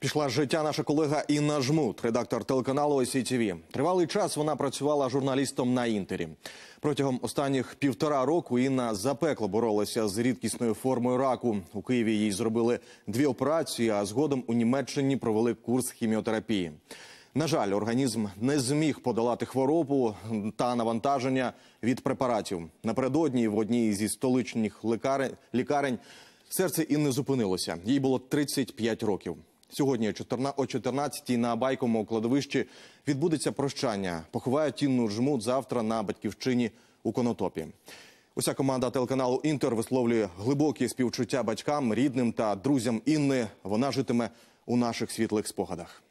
Пішла з життя наша колега Інна Жмут, редактор телеканалу ICTV. Тривалий час вона працювала журналістом на інтері. Протягом останніх півтора року Інна запекло боролася з рідкісною формою раку. У Києві їй зробили дві операції, а згодом у Німеччині провели курс хіміотерапії. На жаль, організм не зміг подолати хворобу та навантаження від препаратів. Напередодні в одній зі столичних лікарень серце Інни зупинилося. Їй було 35 років. Сьогодні о 14-й на байковому кладовищі відбудеться прощання. Поховає тінну жмут завтра на батьківщині у Конотопі. Уся команда телеканалу Інтер висловлює глибокі співчуття батькам, рідним та друзям Інни. Вона житиме у наших світлих спогадах.